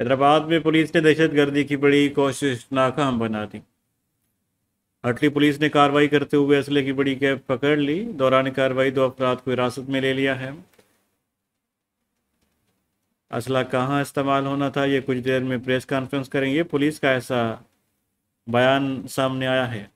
हैदराबाद में पुलिस ने दहशतगर्दी की बड़ी कोशिश नाकाम बना दी हटली पुलिस ने कार्रवाई करते हुए असले की बड़ी कैब पकड़ ली दौरान कार्रवाई दो अफराद को हिरासत में ले लिया है असला कहाँ इस्तेमाल होना था ये कुछ देर में प्रेस कॉन्फ्रेंस करेंगे पुलिस का ऐसा बयान सामने आया है